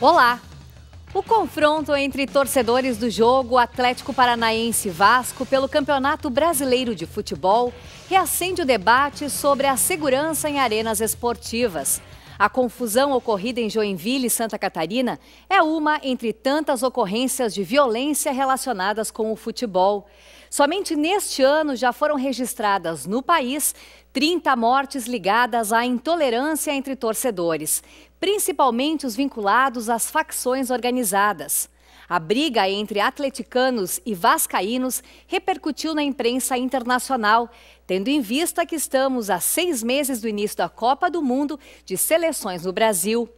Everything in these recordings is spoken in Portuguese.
Olá! O confronto entre torcedores do jogo Atlético Paranaense Vasco pelo Campeonato Brasileiro de Futebol reacende o debate sobre a segurança em arenas esportivas. A confusão ocorrida em Joinville, Santa Catarina, é uma entre tantas ocorrências de violência relacionadas com o futebol. Somente neste ano já foram registradas no país 30 mortes ligadas à intolerância entre torcedores, principalmente os vinculados às facções organizadas. A briga entre atleticanos e vascaínos repercutiu na imprensa internacional, tendo em vista que estamos a seis meses do início da Copa do Mundo de seleções no Brasil.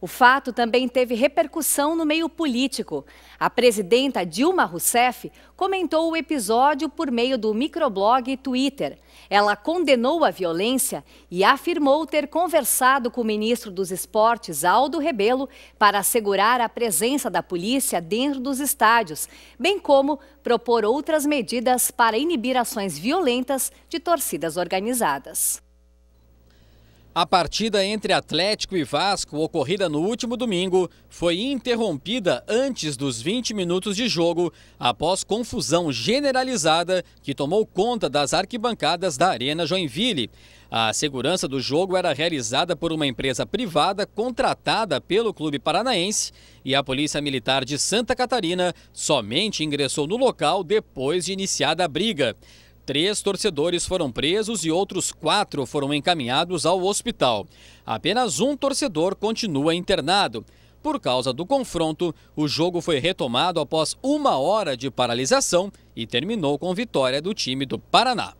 O fato também teve repercussão no meio político. A presidenta Dilma Rousseff comentou o episódio por meio do microblog Twitter. Ela condenou a violência e afirmou ter conversado com o ministro dos Esportes, Aldo Rebelo, para assegurar a presença da polícia dentro dos estádios, bem como propor outras medidas para inibir ações violentas de torcidas organizadas. A partida entre Atlético e Vasco, ocorrida no último domingo, foi interrompida antes dos 20 minutos de jogo, após confusão generalizada que tomou conta das arquibancadas da Arena Joinville. A segurança do jogo era realizada por uma empresa privada contratada pelo Clube Paranaense e a Polícia Militar de Santa Catarina somente ingressou no local depois de iniciada a briga. Três torcedores foram presos e outros quatro foram encaminhados ao hospital. Apenas um torcedor continua internado. Por causa do confronto, o jogo foi retomado após uma hora de paralisação e terminou com vitória do time do Paraná.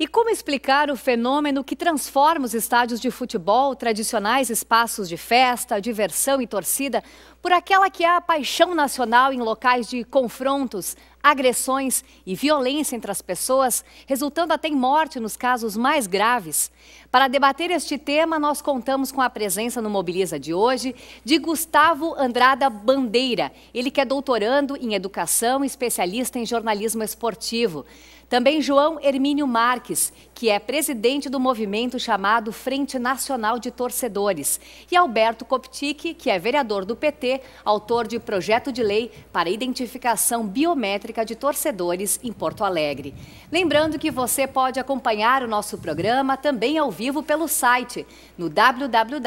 E como explicar o fenômeno que transforma os estádios de futebol, tradicionais espaços de festa, diversão e torcida, por aquela que é a paixão nacional em locais de confrontos, agressões e violência entre as pessoas, resultando até em morte nos casos mais graves? Para debater este tema, nós contamos com a presença no Mobiliza de hoje de Gustavo Andrada Bandeira. Ele que é doutorando em educação especialista em jornalismo esportivo. Também João Hermínio Marques, que é presidente do movimento chamado Frente Nacional de Torcedores, e Alberto Koptic, que é vereador do PT, autor de projeto de lei para identificação biométrica de torcedores em Porto Alegre. Lembrando que você pode acompanhar o nosso programa também ao vivo pelo site no www.tve.com.br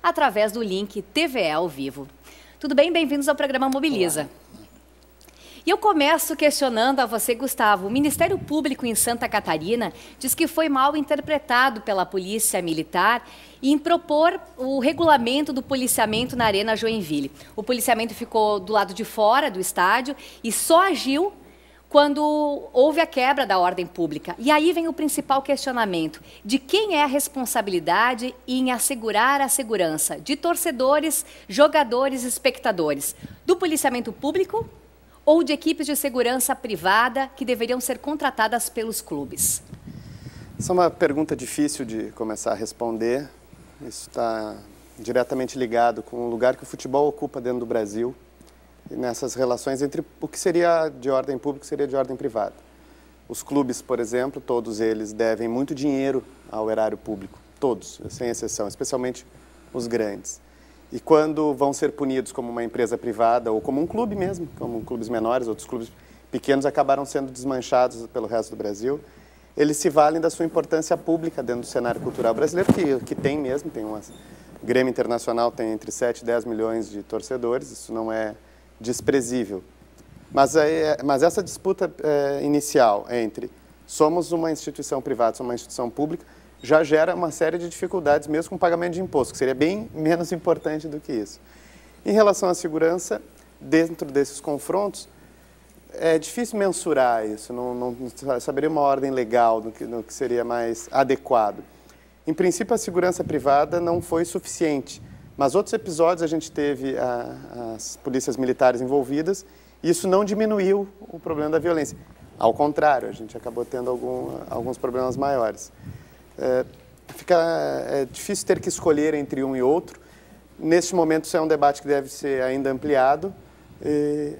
através do link TV ao vivo. Tudo bem? Bem-vindos ao programa Mobiliza. Olá. E eu começo questionando a você, Gustavo. O Ministério Público em Santa Catarina diz que foi mal interpretado pela Polícia Militar em propor o regulamento do policiamento na Arena Joinville. O policiamento ficou do lado de fora do estádio e só agiu quando houve a quebra da ordem pública. E aí vem o principal questionamento: de quem é a responsabilidade em assegurar a segurança? De torcedores, jogadores, espectadores? Do policiamento público ou de equipes de segurança privada que deveriam ser contratadas pelos clubes? Essa é uma pergunta difícil de começar a responder. Isso está diretamente ligado com o lugar que o futebol ocupa dentro do Brasil e nessas relações entre o que seria de ordem pública e o que seria de ordem privada. Os clubes, por exemplo, todos eles devem muito dinheiro ao erário público, todos, sem exceção, especialmente os grandes. E quando vão ser punidos como uma empresa privada ou como um clube mesmo, como clubes menores, outros clubes pequenos acabaram sendo desmanchados pelo resto do Brasil, eles se valem da sua importância pública dentro do cenário cultural brasileiro, que, que tem mesmo, tem uma Grêmio Internacional tem entre 7 e 10 milhões de torcedores, isso não é desprezível. Mas, é, é, mas essa disputa é, inicial entre somos uma instituição privada, somos uma instituição pública, já gera uma série de dificuldades, mesmo com o pagamento de imposto, que seria bem menos importante do que isso. Em relação à segurança, dentro desses confrontos, é difícil mensurar isso, não, não, não saberia uma ordem legal do que, do que seria mais adequado. Em princípio, a segurança privada não foi suficiente, mas outros episódios a gente teve a, as polícias militares envolvidas e isso não diminuiu o problema da violência. Ao contrário, a gente acabou tendo algum, alguns problemas maiores. É, fica é difícil ter que escolher entre um e outro. Neste momento, isso é um debate que deve ser ainda ampliado. E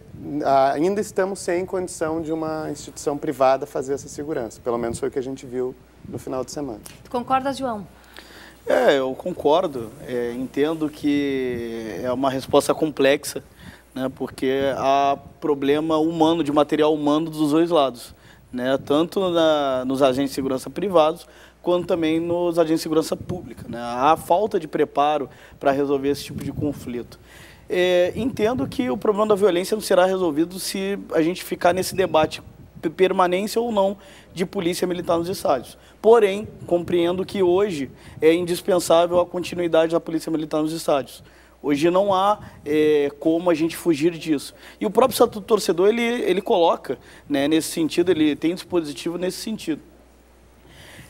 ainda estamos sem condição de uma instituição privada fazer essa segurança. Pelo menos foi o que a gente viu no final de semana. Tu João? É, eu concordo. É, entendo que é uma resposta complexa, né, porque há problema humano, de material humano dos dois lados. Né, tanto na, nos agentes de segurança privados quanto também nos agentes de segurança pública. Né? Há falta de preparo para resolver esse tipo de conflito. É, entendo que o problema da violência não será resolvido se a gente ficar nesse debate permanência ou não de polícia militar nos estádios. Porém, compreendo que hoje é indispensável a continuidade da polícia militar nos estádios. Hoje não há é, como a gente fugir disso. E o próprio Estatuto do Torcedor, ele, ele coloca né, nesse sentido, ele tem dispositivo nesse sentido.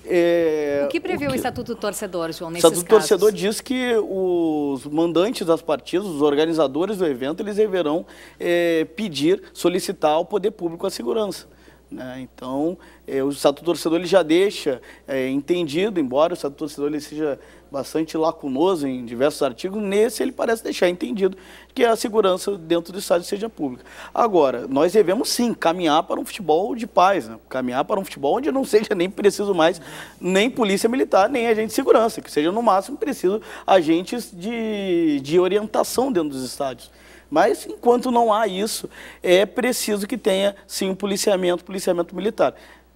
É, o que prevê o, que... o Estatuto do Torcedor, João, O Estatuto do Torcedor diz que os mandantes das partidas, os organizadores do evento, eles deverão é, pedir, solicitar ao poder público a segurança. Né? Então, é, o Estatuto do Torcedor ele já deixa é, entendido, embora o Estatuto do Torcedor ele seja bastante lacunoso em diversos artigos, nesse ele parece deixar entendido que a segurança dentro do estádio seja pública. Agora, nós devemos sim caminhar para um futebol de paz, né? caminhar para um futebol onde não seja nem preciso mais nem polícia militar, nem agente de segurança, que seja no máximo preciso agentes de, de orientação dentro dos estádios. Mas enquanto não há isso, é preciso que tenha sim um policiamento, policiamento militar.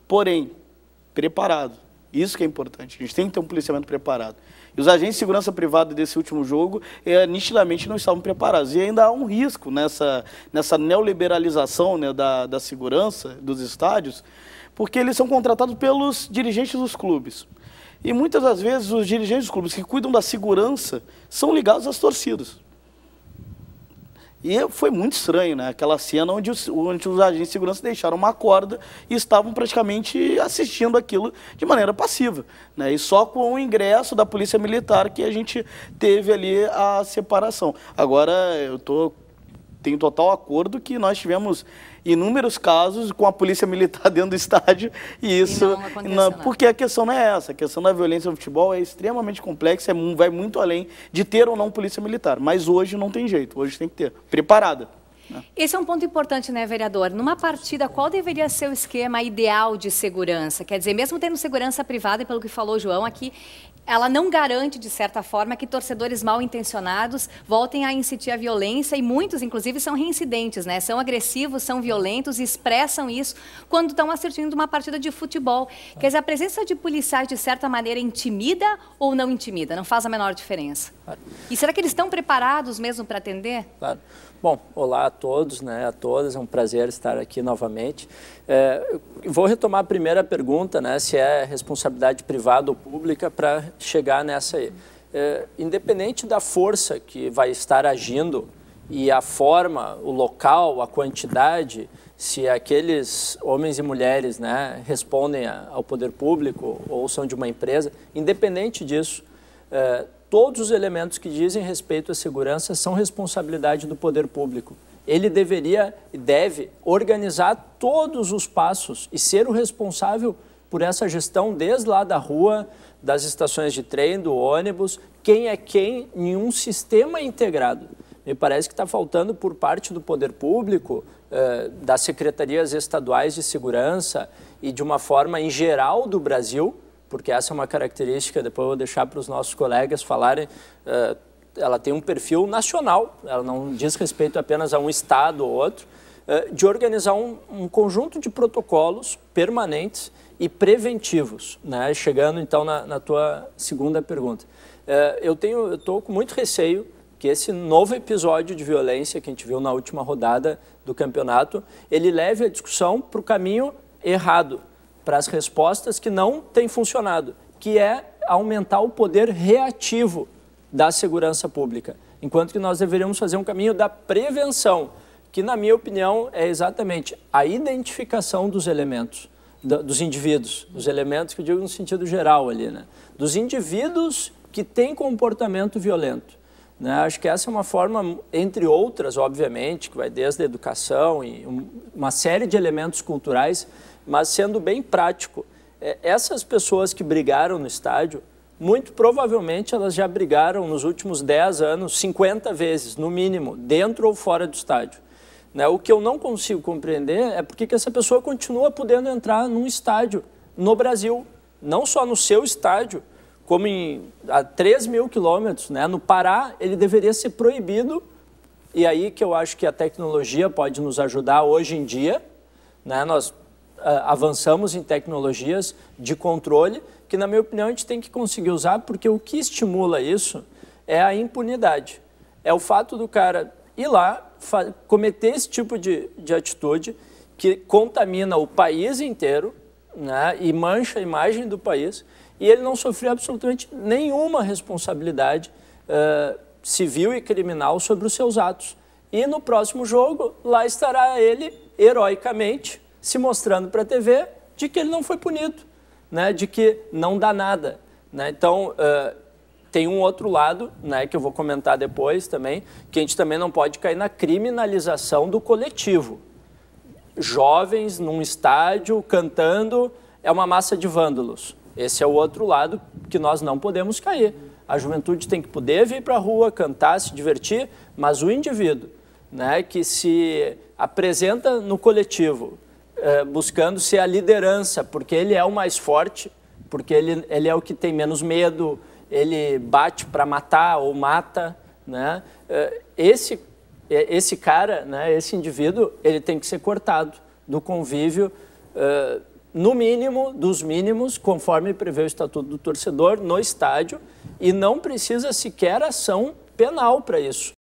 Porém, preparado isso que é importante. A gente tem que ter um policiamento preparado. E os agentes de segurança privada desse último jogo é, nitidamente não estavam preparados. E ainda há um risco nessa, nessa neoliberalização né, da, da segurança dos estádios, porque eles são contratados pelos dirigentes dos clubes. E muitas das vezes os dirigentes dos clubes que cuidam da segurança são ligados às torcidas. E foi muito estranho, né? Aquela cena onde os, onde os agentes de segurança deixaram uma corda e estavam praticamente assistindo aquilo de maneira passiva. Né? E só com o ingresso da polícia militar que a gente teve ali a separação. Agora, eu tô, tenho total acordo que nós tivemos inúmeros casos com a polícia militar dentro do estádio e isso. E não não, porque a questão não é essa. A questão da violência no futebol é extremamente complexa, é, vai muito além de ter ou não polícia militar. Mas hoje não tem jeito, hoje tem que ter. Preparada. Esse é um ponto importante, né, vereador? Numa partida, qual deveria ser o esquema ideal de segurança? Quer dizer, mesmo tendo segurança privada, e pelo que falou o João aqui, ela não garante, de certa forma, que torcedores mal intencionados voltem a incitir a violência e muitos, inclusive, são reincidentes, né? São agressivos, são violentos e expressam isso quando estão assistindo uma partida de futebol. Quer dizer, a presença de policiais, de certa maneira, intimida ou não intimida? Não faz a menor diferença. E será que eles estão preparados mesmo para atender? Claro. Bom, olá a todos, né, a todas, é um prazer estar aqui novamente. É, vou retomar a primeira pergunta, né, se é responsabilidade privada ou pública, para chegar nessa aí. É, independente da força que vai estar agindo e a forma, o local, a quantidade, se aqueles homens e mulheres né, respondem a, ao poder público ou são de uma empresa, independente disso, é, todos os elementos que dizem respeito à segurança são responsabilidade do poder público. Ele deveria e deve organizar todos os passos e ser o responsável por essa gestão desde lá da rua, das estações de trem, do ônibus, quem é quem em um sistema integrado. Me parece que está faltando por parte do poder público, eh, das secretarias estaduais de segurança e de uma forma em geral do Brasil, porque essa é uma característica, depois eu vou deixar para os nossos colegas falarem, uh, ela tem um perfil nacional, ela não diz respeito apenas a um estado ou outro, uh, de organizar um, um conjunto de protocolos permanentes e preventivos, né? chegando então na, na tua segunda pergunta. Uh, eu tenho, eu estou com muito receio que esse novo episódio de violência que a gente viu na última rodada do campeonato, ele leve a discussão para o caminho errado, para as respostas que não têm funcionado, que é aumentar o poder reativo da segurança pública, enquanto que nós deveríamos fazer um caminho da prevenção, que na minha opinião é exatamente a identificação dos elementos, dos indivíduos, dos elementos que eu digo no sentido geral ali, né? Dos indivíduos que têm comportamento violento. Né? Acho que essa é uma forma, entre outras, obviamente, que vai desde a educação e uma série de elementos culturais mas sendo bem prático, é, essas pessoas que brigaram no estádio, muito provavelmente elas já brigaram nos últimos 10 anos 50 vezes, no mínimo, dentro ou fora do estádio. Né? O que eu não consigo compreender é por que essa pessoa continua podendo entrar num estádio no Brasil, não só no seu estádio, como em, a 3 mil quilômetros. Né? No Pará, ele deveria ser proibido, e aí que eu acho que a tecnologia pode nos ajudar hoje em dia. Né? Nós ah, avançamos em tecnologias de controle que, na minha opinião, a gente tem que conseguir usar, porque o que estimula isso é a impunidade. É o fato do cara ir lá, cometer esse tipo de, de atitude que contamina o país inteiro né, e mancha a imagem do país, e ele não sofreu absolutamente nenhuma responsabilidade uh, civil e criminal sobre os seus atos. E no próximo jogo, lá estará ele, heroicamente, se mostrando para a TV de que ele não foi punido, né? de que não dá nada. Né? Então, uh, tem um outro lado, né, que eu vou comentar depois também, que a gente também não pode cair na criminalização do coletivo. Jovens num estádio cantando é uma massa de vândalos. Esse é o outro lado que nós não podemos cair. A juventude tem que poder vir para a rua, cantar, se divertir, mas o indivíduo né, que se apresenta no coletivo eh, buscando ser a liderança, porque ele é o mais forte, porque ele, ele é o que tem menos medo, ele bate para matar ou mata, né? Eh, esse eh, esse cara, né, esse indivíduo, ele tem que ser cortado do convívio, no mínimo dos mínimos, conforme prevê o Estatuto do Torcedor, no estádio, e não precisa sequer ação penal para isso.